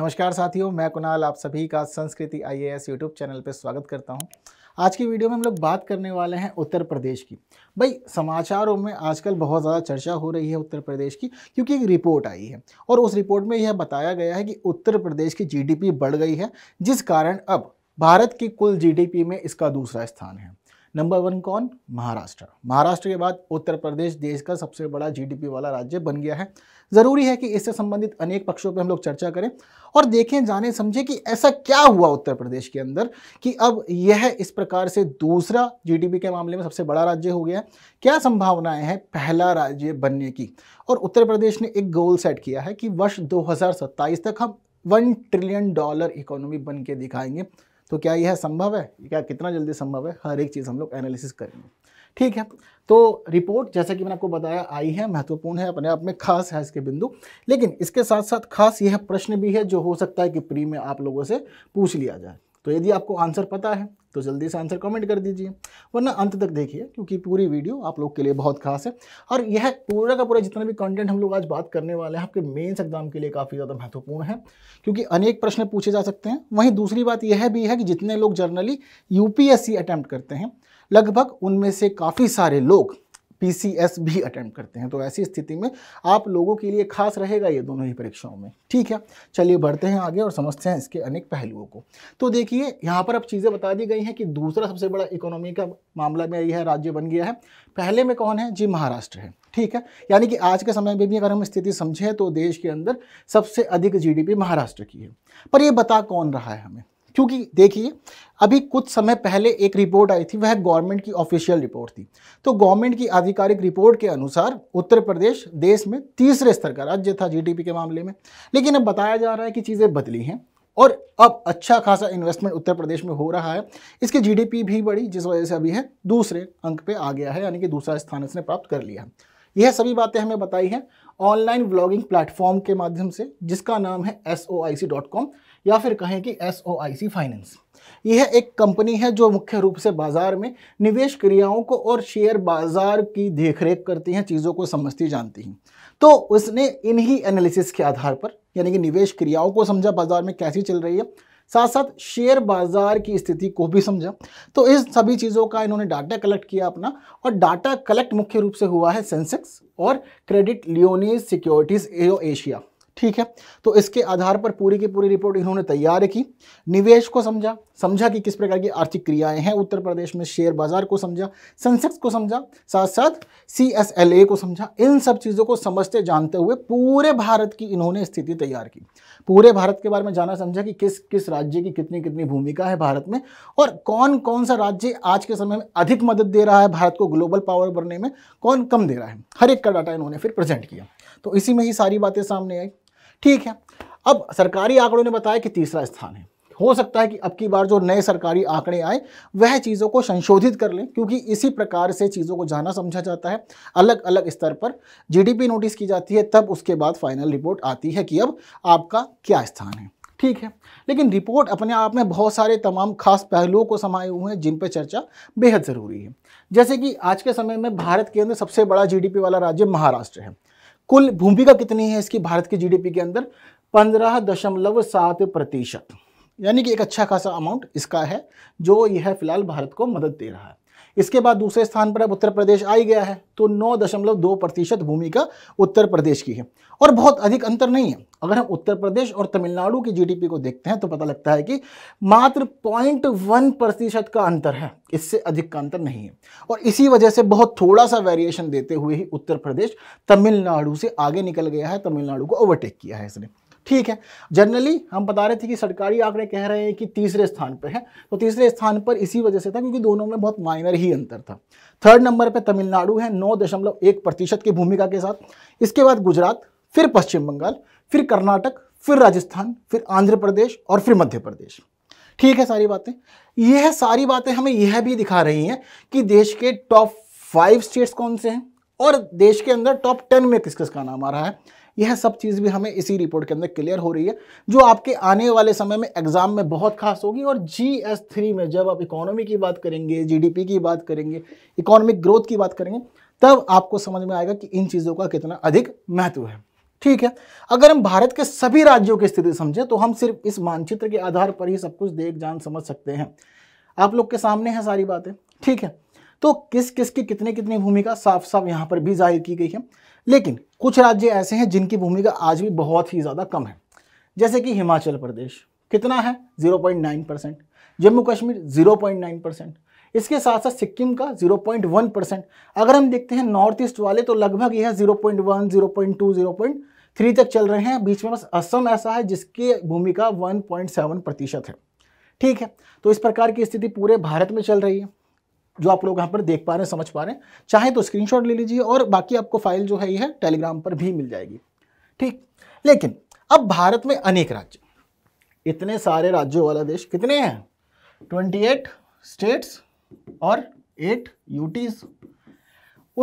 नमस्कार साथियों मैं कुणाल आप सभी का संस्कृति आई ए यूट्यूब चैनल पर स्वागत करता हूँ आज की वीडियो में हम लोग बात करने वाले हैं उत्तर प्रदेश की भाई समाचारों में आजकल बहुत ज़्यादा चर्चा हो रही है उत्तर प्रदेश की क्योंकि एक रिपोर्ट आई है और उस रिपोर्ट में यह बताया गया है कि उत्तर प्रदेश की जी बढ़ गई है जिस कारण अब भारत की कुल जी में इसका दूसरा स्थान है नंबर वन कौन महाराष्ट्र महाराष्ट्र के बाद उत्तर प्रदेश देश का सबसे बड़ा जीडीपी वाला राज्य बन गया है ज़रूरी है कि इससे संबंधित अनेक पक्षों पर हम लोग चर्चा करें और देखें जाने समझें कि ऐसा क्या हुआ उत्तर प्रदेश के अंदर कि अब यह इस प्रकार से दूसरा जीडीपी के मामले में सबसे बड़ा राज्य हो गया है क्या संभावनाएं हैं पहला राज्य बनने की और उत्तर प्रदेश ने एक गोल सेट किया है कि वर्ष दो तक हम वन ट्रिलियन डॉलर इकोनॉमी बन के दिखाएंगे तो क्या यह संभव है क्या कितना जल्दी संभव है हर एक चीज़ हम लोग एनालिसिस करेंगे ठीक है तो रिपोर्ट जैसा कि मैंने आपको बताया आई है महत्वपूर्ण है अपने आप में खास है इसके बिंदु लेकिन इसके साथ साथ खास यह प्रश्न भी है जो हो सकता है कि प्री में आप लोगों से पूछ लिया जाए तो यदि आपको आंसर पता है तो जल्दी से आंसर कमेंट कर दीजिए वरना अंत तक देखिए क्योंकि पूरी वीडियो आप लोग के लिए बहुत खास है और यह पूरा का पूरा जितना भी कंटेंट हम लोग आज बात करने वाले हैं आपके मेन्स एग्जाम के लिए काफ़ी ज़्यादा महत्वपूर्ण है क्योंकि अनेक प्रश्न पूछे जा सकते हैं वहीं दूसरी बात यह भी है कि जितने लोग जर्नली यू अटैम्प्ट करते हैं लगभग उनमें से काफ़ी सारे लोग पीसीएस भी अटैम्प्ट करते हैं तो ऐसी स्थिति में आप लोगों के लिए खास रहेगा ये दोनों ही परीक्षाओं में ठीक है चलिए बढ़ते हैं आगे और समझते हैं इसके अनेक पहलुओं को तो देखिए यहाँ पर अब चीज़ें बता दी गई हैं कि दूसरा सबसे बड़ा इकोनॉमी का मामला में यह राज्य बन गया है पहले में कौन है जी महाराष्ट्र है ठीक है यानी कि आज के समय में भी अगर हम स्थिति समझें तो देश के अंदर सबसे अधिक जी महाराष्ट्र की है पर यह बता कौन रहा है हमें क्योंकि देखिए अभी कुछ समय पहले एक रिपोर्ट आई थी वह गवर्नमेंट की ऑफिशियल रिपोर्ट थी तो गवर्नमेंट की आधिकारिक रिपोर्ट के अनुसार उत्तर प्रदेश देश में तीसरे स्तर का राज्य था जीडीपी के मामले में लेकिन अब बताया जा रहा है कि चीज़ें बदली हैं और अब अच्छा खासा इन्वेस्टमेंट उत्तर प्रदेश में हो रहा है इसकी जीडीपी भी बढ़ी जिस वजह से अभी है दूसरे अंक पे आ गया है यानी कि दूसरा स्थान इसने प्राप्त कर लिया यह सभी बातें हमें बताई हैं ऑनलाइन ब्लॉगिंग प्लेटफॉर्म के माध्यम से जिसका नाम है एस या फिर कहें कि एस ओ आई सी फाइनेंस यह एक कंपनी है जो मुख्य रूप से बाजार में निवेश क्रियाओं को और शेयर बाजार की देखरेख करती हैं चीज़ों को समझती जानती हैं तो उसने इन्हीं एनालिसिस के आधार पर यानी कि निवेश क्रियाओं को समझा बाजार में कैसी चल रही है साथ साथ शेयर बाजार की स्थिति को भी समझा तो इस सभी चीज़ों का इन्होंने डाटा कलेक्ट किया अपना और डाटा कलेक्ट मुख्य रूप से हुआ है सेंसेक्स और क्रेडिट लियोनीज सिक्योरिटीज़ एशिया ठीक है तो इसके आधार पर पूरी की पूरी रिपोर्ट इन्होंने तैयार की निवेश को समझा समझा कि किस प्रकार की आर्थिक क्रियाएं हैं उत्तर प्रदेश में शेयर बाजार को समझा सेंसेक्स को समझा साथ साथ सी एस एल ए को समझा इन सब चीज़ों को समझते जानते हुए पूरे भारत की इन्होंने स्थिति तैयार की पूरे भारत के बारे में जाना समझा कि किस किस राज्य की कितनी कितनी भूमिका है भारत में और कौन कौन सा राज्य आज के समय में अधिक मदद दे रहा है भारत को ग्लोबल पावर बनने में कौन कम दे रहा है हर एक का डाटा इन्होंने फिर प्रेजेंट किया तो इसी में ही सारी बातें सामने आई ठीक है अब सरकारी आंकड़ों ने बताया कि तीसरा स्थान है हो सकता है कि अब की बार जो नए सरकारी आंकड़े आए वह चीज़ों को संशोधित कर लें क्योंकि इसी प्रकार से चीज़ों को जाना समझा जाता है अलग अलग स्तर पर जीडीपी नोटिस की जाती है तब उसके बाद फाइनल रिपोर्ट आती है कि अब आपका क्या स्थान है ठीक है लेकिन रिपोर्ट अपने आप में बहुत सारे तमाम खास पहलुओं को समाये हुए हैं जिन पर चर्चा बेहद ज़रूरी है जैसे कि आज के समय में भारत के अंदर सबसे बड़ा जी वाला राज्य महाराष्ट्र है कुल भूमिका कितनी है इसकी भारत के जीडीपी के अंदर पंद्रह दशमलव सात प्रतिशत यानी कि एक अच्छा खासा अमाउंट इसका है जो यह फिलहाल भारत को मदद दे रहा है इसके बाद दूसरे स्थान पर अब उत्तर प्रदेश आ ही गया है तो नौ दशमलव दो प्रतिशत भूमिका उत्तर प्रदेश की है और बहुत अधिक अंतर नहीं है अगर हम उत्तर प्रदेश और तमिलनाडु की जीडीपी को देखते हैं तो पता लगता है कि मात्र पॉइंट वन प्रतिशत का अंतर है इससे अधिक का अंतर नहीं है और इसी वजह से बहुत थोड़ा सा वेरिएशन देते हुए ही उत्तर प्रदेश तमिलनाडु से आगे निकल गया है तमिलनाडु को ओवरटेक किया है इसने ठीक है जनरली हम बता रहे थे कि सरकारी आंकड़े कह रहे हैं कि तीसरे स्थान पर है तो तीसरे स्थान पर इसी वजह से था क्योंकि दोनों में बहुत माइनर ही अंतर था थर्ड नंबर पर तमिलनाडु है नौ दशमलव एक प्रतिशत की भूमिका के साथ इसके बाद गुजरात फिर पश्चिम बंगाल फिर कर्नाटक फिर राजस्थान फिर आंध्र प्रदेश और फिर मध्य प्रदेश ठीक है सारी बातें यह सारी बातें हमें यह भी दिखा रही हैं कि देश के टॉप फाइव स्टेट्स कौन से हैं और देश के अंदर टॉप टेन में किस किस का नाम आ रहा है यह सब चीज़ भी हमें इसी रिपोर्ट के अंदर क्लियर हो रही है जो आपके आने वाले समय में एग्जाम में बहुत खास होगी और जी एस थ्री में जब आप इकोनॉमी की बात करेंगे पी की बात करेंगे इकोनॉमिक ग्रोथ की बात करेंगे तब आपको समझ में आएगा कि इन चीज़ों का कितना अधिक महत्व है ठीक है अगर हम भारत के सभी राज्यों की स्थिति समझें तो हम सिर्फ इस मानचित्र के आधार पर ही सब कुछ देख जान समझ सकते हैं आप लोग के सामने है सारी बातें ठीक है तो किस किस की कितनी कितनी भूमिका साफ साफ यहाँ पर भी जाहिर की गई है लेकिन कुछ राज्य ऐसे हैं जिनकी भूमिका आज भी बहुत ही ज़्यादा कम है जैसे कि हिमाचल प्रदेश कितना है 0.9 परसेंट जम्मू कश्मीर 0.9 परसेंट इसके साथ साथ सिक्किम का 0.1 परसेंट अगर हम देखते हैं नॉर्थ ईस्ट वाले तो लगभग यह 0.1, 0.2, 0.3 तक चल रहे हैं बीच में बस असम ऐसा है जिसकी भूमिका 1.7 प्रतिशत है ठीक है तो इस प्रकार की स्थिति पूरे भारत में चल रही है जो आप लोग यहाँ पर देख पा रहे हैं समझ पा रहे हैं चाहे तो स्क्रीनशॉट ले लीजिए और बाकी आपको फाइल जो है यह टेलीग्राम पर भी मिल जाएगी ठीक लेकिन अब भारत में अनेक राज्य इतने सारे राज्यों वाला देश कितने हैं 28 स्टेट्स और 8 यूटीज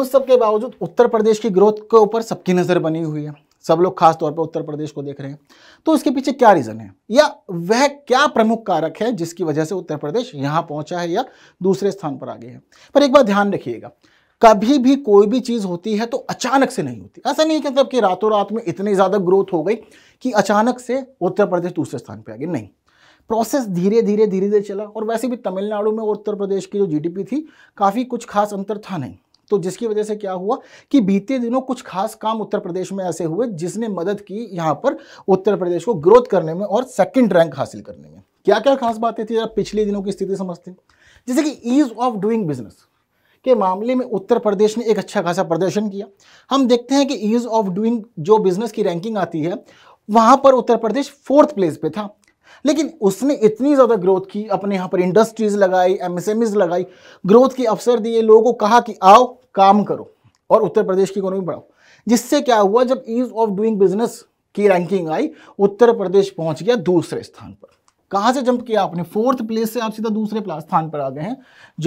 उस सब के बावजूद उत्तर प्रदेश की ग्रोथ के ऊपर सबकी नज़र बनी हुई है सब लोग खास तौर पर उत्तर प्रदेश को देख रहे हैं तो उसके पीछे क्या रीज़न है या वह क्या प्रमुख कारक है जिसकी वजह से उत्तर प्रदेश यहाँ पहुँचा है या दूसरे स्थान पर आगे है हैं पर एक बार ध्यान रखिएगा कभी भी कोई भी चीज़ होती है तो अचानक से नहीं होती ऐसा नहीं कि मतलब कि रातों रात में इतनी ज़्यादा ग्रोथ हो गई कि अचानक से उत्तर प्रदेश दूसरे स्थान पर आ गया नहीं प्रोसेस धीरे धीरे धीरे धीरे चला और वैसे भी तमिलनाडु में और उत्तर प्रदेश की जो जीडीपी थी काफ़ी कुछ खास अंतर था नहीं तो जिसकी वजह से क्या हुआ कि बीते दिनों कुछ खास काम उत्तर प्रदेश में ऐसे हुए जिसने मदद की यहाँ पर उत्तर प्रदेश को ग्रोथ करने में और सेकेंड रैंक हासिल करने में क्या क्या खास बातें थी जरा पिछले दिनों की स्थिति समझते हैं जैसे कि ईज़ ऑफ डूइंग बिजनेस के मामले में उत्तर प्रदेश ने एक अच्छा खासा प्रदर्शन किया हम देखते हैं कि ईज़ ऑफ डूइंग जो बिजनेस की रैंकिंग आती है वहां पर उत्तर प्रदेश फोर्थ प्लेस पे था लेकिन उसने इतनी ज़्यादा ग्रोथ की अपने यहाँ पर इंडस्ट्रीज़ लगाई एम लगाई ग्रोथ के अवसर दिए लोगों को कहा कि आओ काम करो और उत्तर प्रदेश की इकोनॉमी बढ़ाओ जिससे क्या हुआ जब ईज़ ऑफ डूइंग बिजनेस की रैंकिंग आई उत्तर प्रदेश पहुंच गया दूसरे स्थान पर कहां से जंप किया आपने फोर्थ प्लेस से आप सीधा दूसरे स्थान पर आ गए हैं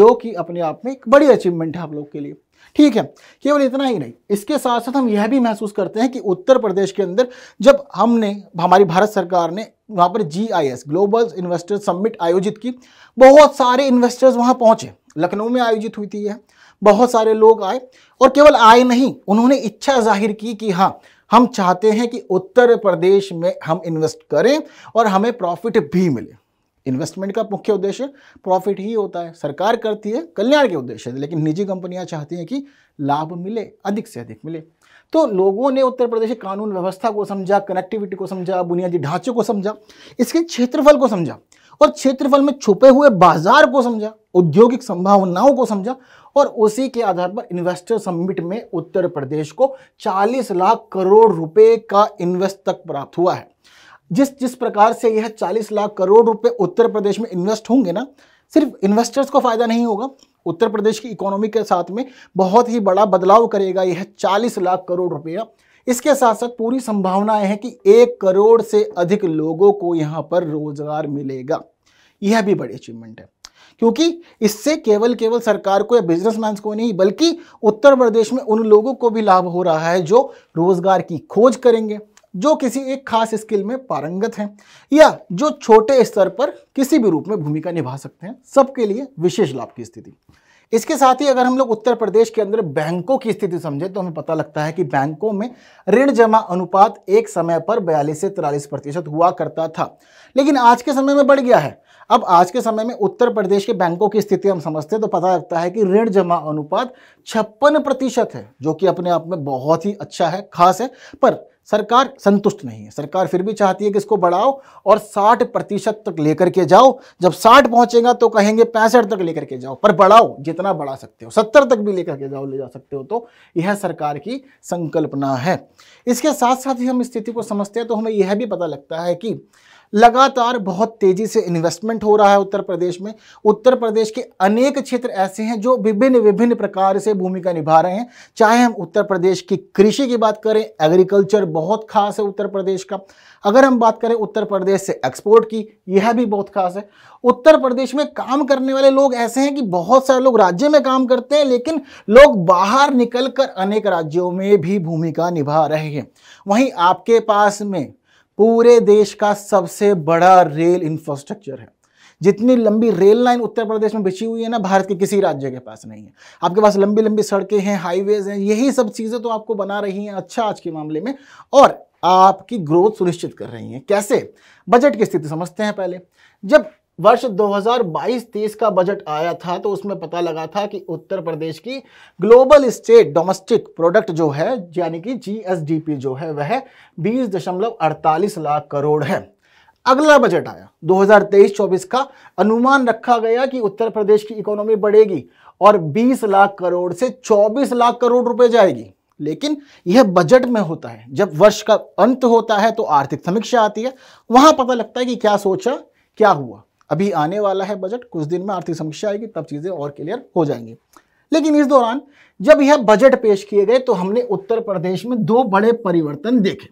जो कि अपने आप में एक बड़ी अचीवमेंट है आप लोग के लिए ठीक है केवल इतना ही नहीं इसके साथ साथ हम यह भी महसूस करते हैं कि उत्तर प्रदेश के अंदर जब हमने हमारी भारत सरकार ने वहां पर G I S global investors summit आयोजित की बहुत सारे इन्वेस्टर्स वहां पहुंचे लखनऊ में आयोजित हुई थी यह बहुत सारे लोग आए और केवल आए नहीं उन्होंने इच्छा जाहिर की कि हाँ हम चाहते हैं कि उत्तर प्रदेश में हम इन्वेस्ट करें और हमें प्रॉफिट भी मिले इन्वेस्टमेंट का मुख्य उद्देश्य प्रॉफिट ही होता है सरकार करती है कल्याण के उद्देश्य से लेकिन निजी कंपनियां चाहती हैं कि लाभ मिले अधिक से अधिक मिले तो लोगों ने उत्तर प्रदेश की कानून व्यवस्था को समझा कनेक्टिविटी को समझा बुनियादी ढांचे को समझा इसके क्षेत्रफल को समझा और क्षेत्रफल में छुपे हुए बाजार को समझा औद्योगिक संभावनाओं को समझा और उसी के आधार पर इन्वेस्टर समिट में उत्तर प्रदेश को 40 लाख करोड़ रुपए का इन्वेस्ट तक प्राप्त हुआ है जिस जिस प्रकार से यह 40 लाख करोड़ रुपए उत्तर प्रदेश में इन्वेस्ट होंगे ना सिर्फ इन्वेस्टर्स को फायदा नहीं होगा उत्तर प्रदेश की इकोनॉमी के साथ में बहुत ही बड़ा बदलाव करेगा यह 40 लाख करोड़ रुपया इसके साथ साथ पूरी संभावनाएं हैं कि एक करोड़ से अधिक लोगों को यहाँ पर रोजगार मिलेगा यह भी बड़ी अचीवमेंट है क्योंकि इससे केवल केवल सरकार को या बिजनेसमैन को नहीं बल्कि उत्तर प्रदेश में उन लोगों को भी लाभ हो रहा है जो रोजगार की खोज करेंगे जो किसी एक खास स्किल में पारंगत हैं या जो छोटे स्तर पर किसी भी रूप में भूमिका निभा सकते हैं सबके लिए विशेष लाभ की स्थिति इसके साथ ही अगर हम लोग उत्तर प्रदेश के अंदर बैंकों की स्थिति समझें तो हमें पता लगता है कि बैंकों में ऋण जमा अनुपात एक समय पर बयालीस से तिरालीस प्रतिशत हुआ करता था लेकिन आज के समय में बढ़ गया है अब आज के समय में उत्तर प्रदेश के बैंकों की स्थिति हम समझते हैं तो पता लगता है कि ऋण जमा अनुपात छप्पन प्रतिशत है जो कि अपने आप में बहुत ही अच्छा है खास है पर सरकार संतुष्ट नहीं है सरकार फिर भी चाहती है कि इसको बढ़ाओ और 60 प्रतिशत तक लेकर के जाओ जब 60 पहुंचेगा तो कहेंगे पैंसठ तक लेकर के जाओ पर बढ़ाओ जितना बढ़ा सकते हो 70 तक भी लेकर के जाओ ले जा सकते हो तो यह सरकार की संकल्पना है इसके साथ साथ ही हम स्थिति को समझते हैं तो हमें यह भी पता लगता है कि लगातार बहुत तेज़ी से इन्वेस्टमेंट हो रहा है उत्तर प्रदेश में उत्तर प्रदेश के अनेक क्षेत्र ऐसे हैं जो विभिन्न विभिन्न प्रकार से भूमिका निभा रहे हैं चाहे हम उत्तर प्रदेश की कृषि की बात करें एग्रीकल्चर बहुत खास है उत्तर प्रदेश का अगर हम बात करें उत्तर प्रदेश से एक्सपोर्ट की यह भी बहुत खास है उत्तर प्रदेश में काम करने वाले लोग ऐसे हैं कि बहुत सारे लोग राज्य में काम करते हैं लेकिन लोग बाहर निकलकर अनेक राज्यों में भी भूमिका निभा रहे हैं वहीं आपके पास में पूरे देश का सबसे बड़ा रेल इंफ्रास्ट्रक्चर है जितनी लंबी रेल लाइन उत्तर प्रदेश में बिछी हुई है ना भारत के किसी राज्य के पास नहीं है आपके पास लंबी लंबी सड़कें हैं हाईवेज हैं यही सब चीज़ें तो आपको बना रही हैं अच्छा आज के मामले में और आपकी ग्रोथ सुनिश्चित कर रही हैं कैसे बजट की स्थिति समझते हैं पहले जब वर्ष 2022-23 का बजट आया था तो उसमें पता लगा था कि उत्तर प्रदेश की ग्लोबल स्टेट डोमेस्टिक प्रोडक्ट जो है यानी कि जीएसडीपी जो है वह अड़तालीस लाख करोड़ है अगला बजट आया 2023-24 का अनुमान रखा गया कि उत्तर प्रदेश की इकोनॉमी बढ़ेगी और 20 लाख करोड़ से 24 लाख करोड़ रुपए जाएगी लेकिन यह बजट में होता है जब वर्ष का अंत होता है तो आर्थिक समीक्षा आती है वहां पता लगता है कि क्या सोचा क्या हुआ अभी आने वाला है बजट कुछ दिन में आर्थिक समीक्षा आएगी तब चीज़ें और क्लियर हो जाएंगी लेकिन इस दौरान जब यह बजट पेश किए गए तो हमने उत्तर प्रदेश में दो बड़े परिवर्तन देखे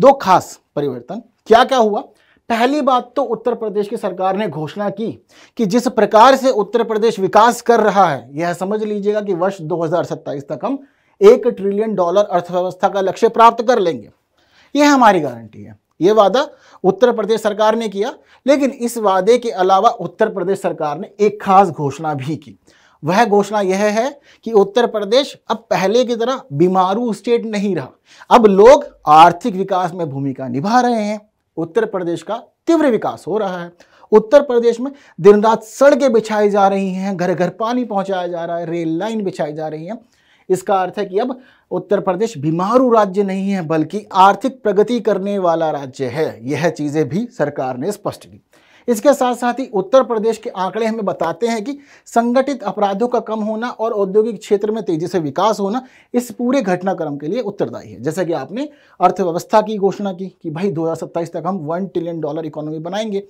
दो खास परिवर्तन क्या क्या हुआ पहली बात तो उत्तर प्रदेश की सरकार ने घोषणा की कि जिस प्रकार से उत्तर प्रदेश विकास कर रहा है यह समझ लीजिएगा कि वर्ष 2027 तक हम एक ट्रिलियन डॉलर अर्थव्यवस्था का लक्ष्य प्राप्त कर लेंगे यह हमारी गारंटी है ये वादा उत्तर प्रदेश सरकार ने किया लेकिन इस वादे के अलावा उत्तर प्रदेश सरकार ने एक खास घोषणा भी की वह घोषणा यह है कि उत्तर प्रदेश अब पहले की तरह बीमारू स्टेट नहीं रहा अब लोग आर्थिक विकास में भूमिका निभा रहे हैं उत्तर प्रदेश का तीव्र विकास हो रहा है उत्तर प्रदेश में दिन रात सड़कें बिछाई जा रही हैं घर घर पानी पहुंचाया जा रहा है रेल लाइन बिछाई जा रही है इसका अर्थ है कि अब उत्तर प्रदेश बीमारू राज्य नहीं है बल्कि आर्थिक प्रगति करने वाला राज्य है यह चीज़ें भी सरकार ने स्पष्ट की इसके साथ साथ ही उत्तर प्रदेश के आंकड़े हमें बताते हैं कि संगठित अपराधों का कम होना और औद्योगिक क्षेत्र में तेजी से विकास होना इस पूरे घटनाक्रम के लिए उत्तरदायी है जैसा कि आपने अर्थव्यवस्था की घोषणा की कि भाई 2027 तक हम वन ट्रिलियन डॉलर इकोनॉमी बनाएंगे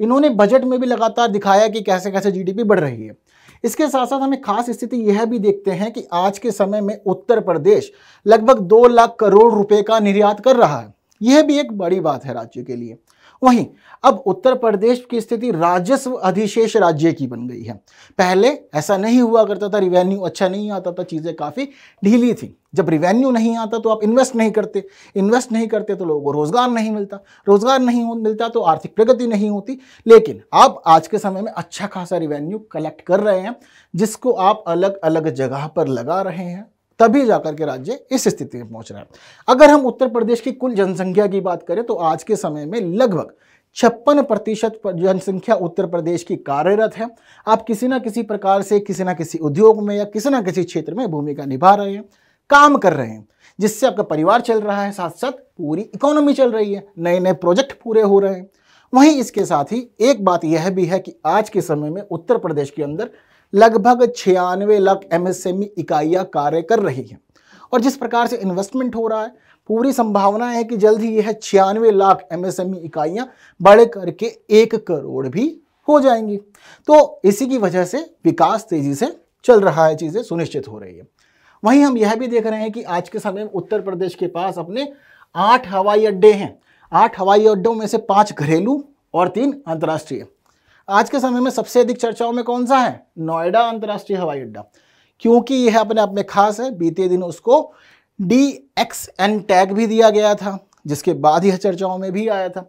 इन्होंने बजट में भी लगातार दिखाया कि कैसे कैसे जीडीपी बढ़ रही है इसके साथ साथ हमें खास स्थिति यह भी देखते हैं कि आज के समय में उत्तर प्रदेश लगभग दो लाख करोड़ रुपए का निर्यात कर रहा है यह भी एक बड़ी बात है राज्य के लिए वहीं अब उत्तर प्रदेश की स्थिति राजस्व अधिशेष राज्य की बन गई है पहले ऐसा नहीं हुआ करता था रिवेन्यू अच्छा नहीं आता था चीज़ें काफ़ी ढीली थी जब रिवेन्यू नहीं आता तो आप इन्वेस्ट नहीं करते इन्वेस्ट नहीं करते तो लोगों को रोज़गार नहीं मिलता रोज़गार नहीं मिलता तो आर्थिक प्रगति नहीं होती लेकिन आप आज के समय में अच्छा खासा रिवेन्यू कलेक्ट कर रहे हैं जिसको आप अलग अलग जगह पर लगा रहे हैं तभी जाकर के राज्य इस स्थिति में पहुंच रहा है अगर हम उत्तर प्रदेश की कुल जनसंख्या की बात करें तो आज के समय में लगभग छप्पन प्रतिशत जनसंख्या उत्तर प्रदेश की कार्यरत है आप किसी ना किसी प्रकार से किसी ना किसी उद्योग में या किसी ना किसी क्षेत्र में भूमिका निभा रहे हैं काम कर रहे हैं जिससे आपका परिवार चल रहा है साथ साथ पूरी इकोनॉमी चल रही है नए नए प्रोजेक्ट पूरे हो रहे हैं वहीं इसके साथ ही एक बात यह भी है कि आज के समय में उत्तर प्रदेश के अंदर लगभग छियानवे लाख एमएसएमई e इकाइयां कार्य कर रही हैं और जिस प्रकार से इन्वेस्टमेंट हो रहा है पूरी संभावना है कि जल्द ही यह छियानवे लाख एमएसएमई e इकाइयां बढ़ करके एक करोड़ भी हो जाएंगी तो इसी की वजह से विकास तेजी से चल रहा है चीज़ें सुनिश्चित हो रही है वहीं हम यह भी देख रहे हैं कि आज के समय में उत्तर प्रदेश के पास अपने आठ हवाई अड्डे हैं आठ हवाई अड्डों में से पाँच घरेलू और तीन अंतर्राष्ट्रीय आज के समय में सबसे अधिक चर्चाओं में कौन सा है नोएडा अंतर्राष्ट्रीय हवाई अड्डा क्योंकि यह अपने आप में खास है बीते दिन उसको डी एक्स एन टैग भी दिया गया था जिसके बाद यह चर्चाओं में भी आया था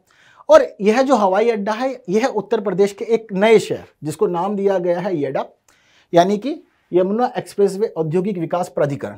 और यह जो हवाई अड्डा है यह उत्तर प्रदेश के एक नए शहर जिसको नाम दिया गया है येडा यानी कि यमुना एक्सप्रेसवे औद्योगिक विकास प्राधिकरण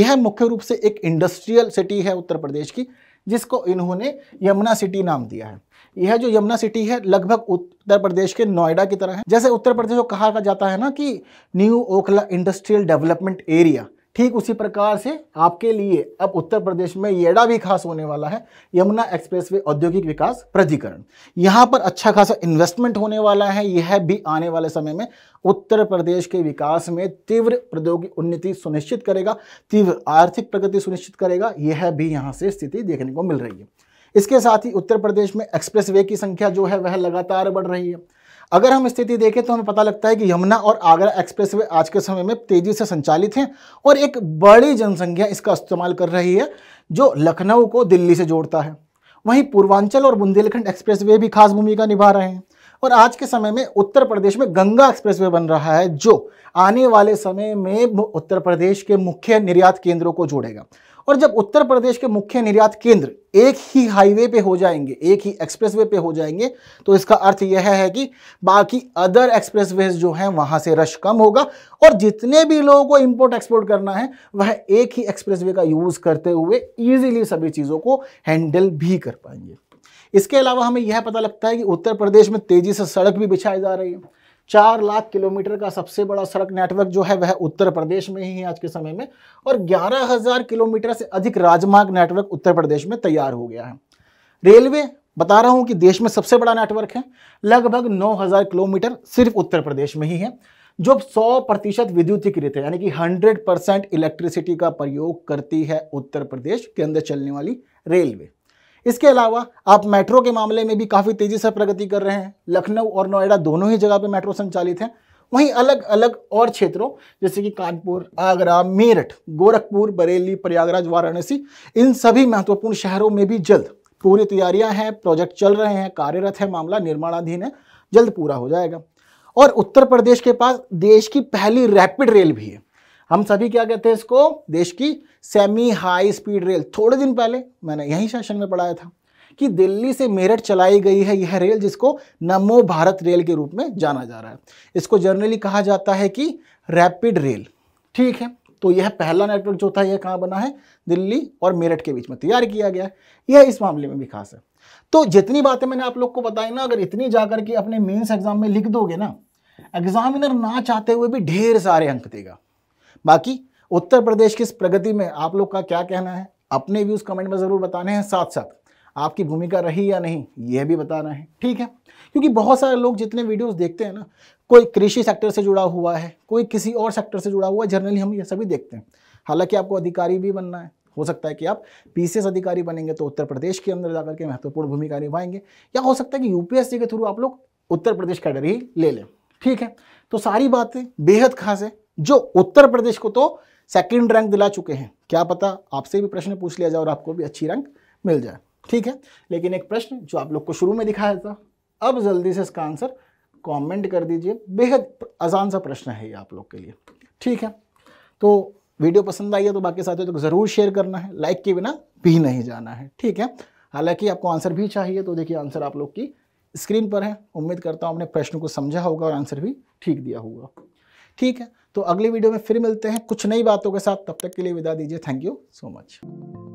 यह मुख्य रूप से एक इंडस्ट्रियल सिटी है उत्तर प्रदेश की जिसको इन्होंने यमुना सिटी नाम दिया है यह जो यमुना सिटी है लगभग उत्तर प्रदेश के नोएडा की तरह है जैसे उत्तर प्रदेश को कहा जाता है ना कि new Okhla industrial development area ठीक उसी प्रकार से आपके लिए अब उत्तर प्रदेश में येड़ा भी खास होने वाला है यमुना एक्सप्रेसवे औद्योगिक विकास प्राधिकरण यहाँ पर अच्छा खासा इन्वेस्टमेंट होने वाला है यह भी आने वाले समय में उत्तर प्रदेश के विकास में तीव्र प्रौद्योगिक उन्नति सुनिश्चित करेगा तीव्र आर्थिक प्रगति सुनिश्चित करेगा यह भी यहाँ से स्थिति देखने को मिल रही है इसके साथ ही उत्तर प्रदेश में एक्सप्रेसवे की संख्या जो है वह लगातार बढ़ रही है अगर हम स्थिति देखें तो हमें पता लगता है कि यमुना और आगरा एक्सप्रेसवे आज के समय में तेजी से संचालित हैं और एक बड़ी जनसंख्या इसका इस्तेमाल कर रही है जो लखनऊ को दिल्ली से जोड़ता है वहीं पूर्वांचल और बुंदेलखंड एक्सप्रेसवे भी खास भूमिका निभा रहे हैं और आज के समय में उत्तर प्रदेश में गंगा एक्सप्रेसवे बन रहा है जो आने वाले समय में उत्तर प्रदेश के मुख्य निर्यात केंद्रों को जोड़ेगा और जब उत्तर प्रदेश के मुख्य निर्यात केंद्र एक ही हाईवे पे हो जाएंगे एक ही एक्सप्रेसवे पे हो जाएंगे तो इसका अर्थ यह है कि बाकी अदर एक्सप्रेसवेज जो हैं वहाँ से रश कम होगा और जितने भी लोगों को इंपोर्ट एक्सपोर्ट करना है वह एक ही एक्सप्रेसवे का यूज़ करते हुए ईजिली सभी चीज़ों को हैंडल भी कर पाएंगे इसके अलावा हमें यह पता लगता है कि उत्तर प्रदेश में तेज़ी से सड़क भी बिछाई जा रही है चार लाख किलोमीटर का सबसे बड़ा सड़क नेटवर्क जो है वह उत्तर प्रदेश में ही है आज के समय में और ग्यारह हजार किलोमीटर से अधिक राजमार्ग नेटवर्क उत्तर प्रदेश में तैयार हो गया है रेलवे बता रहा हूं कि देश में सबसे बड़ा नेटवर्क है लगभग हजार किलोमीटर सिर्फ उत्तर प्रदेश में ही है जो 100 प्रतिशत विद्युतीकृत है यानी कि 100 परसेंट इलेक्ट्रिसिटी का प्रयोग करती है उत्तर प्रदेश के अंदर चलने वाली रेलवे इसके अलावा आप मेट्रो के मामले में भी काफ़ी तेज़ी से प्रगति कर रहे हैं लखनऊ और नोएडा दोनों ही जगह पर मेट्रो संचालित हैं वहीं अलग अलग और क्षेत्रों जैसे कि कानपुर आगरा मेरठ गोरखपुर बरेली प्रयागराज वाराणसी इन सभी महत्वपूर्ण शहरों में भी जल्द पूरी तैयारियां हैं प्रोजेक्ट चल रहे हैं कार्यरत है मामला निर्माणाधीन है जल्द पूरा हो जाएगा और उत्तर प्रदेश के पास देश की पहली रैपिड रेल भी है हम सभी क्या कहते हैं इसको देश की सेमी हाई स्पीड रेल थोड़े दिन पहले मैंने यही सेशन में पढ़ाया था कि दिल्ली से मेरठ चलाई गई है यह रेल जिसको नमो भारत रेल के रूप में जाना जा रहा है इसको जर्नली कहा जाता है कि रैपिड रेल ठीक है तो यह पहला नेटवर्क जो था यह कहाँ बना है दिल्ली और मेरठ के बीच में तैयार किया गया है यह इस मामले में भी खास है तो जितनी बातें मैंने आप लोग को बताई ना अगर इतनी जाकर के अपने मेन्स एग्जाम में लिख दोगे ना एग्जामिनर ना चाहते हुए भी ढेर सारे अंक देगा बाकी उत्तर प्रदेश की इस प्रगति में आप लोग का क्या कहना है अपने व्यूज़ कमेंट में ज़रूर बताने हैं साथ साथ आपकी भूमिका रही या नहीं यह भी बताना है ठीक है क्योंकि बहुत सारे लोग जितने वीडियोस देखते हैं ना कोई कृषि सेक्टर से जुड़ा हुआ है कोई किसी और सेक्टर से जुड़ा हुआ है जनरली हम ये सभी देखते हैं हालांकि आपको अधिकारी भी बनना है हो सकता है कि आप पीसीएस अधिकारी बनेंगे तो उत्तर प्रदेश के अंदर जाकर के महत्वपूर्ण भूमिका निभाएंगे या हो सकता है कि यूपीएससी के थ्रू आप लोग उत्तर प्रदेश कैडर ही ले लें ठीक है तो सारी बातें बेहद खास है जो उत्तर प्रदेश को तो सेकंड रैंक दिला चुके हैं क्या पता आपसे भी प्रश्न पूछ लिया जाए और आपको भी अच्छी रैंक मिल जाए ठीक है लेकिन एक प्रश्न जो आप लोग को शुरू में दिखाया था अब जल्दी से इसका आंसर कमेंट कर दीजिए बेहद आसान सा प्रश्न है ये आप लोग के लिए ठीक है तो वीडियो पसंद आई है तो बाकी साथियों तो ज़रूर शेयर करना है लाइक के बिना भी नहीं जाना है ठीक है हालांकि आपको आंसर भी चाहिए तो देखिए आंसर आप लोग की स्क्रीन पर है उम्मीद करता हूँ आपने प्रश्न को समझा होगा और आंसर भी ठीक दिया होगा ठीक है तो अगली वीडियो में फिर मिलते हैं कुछ नई बातों के साथ तब तक के लिए विदा दीजिए थैंक यू सो मच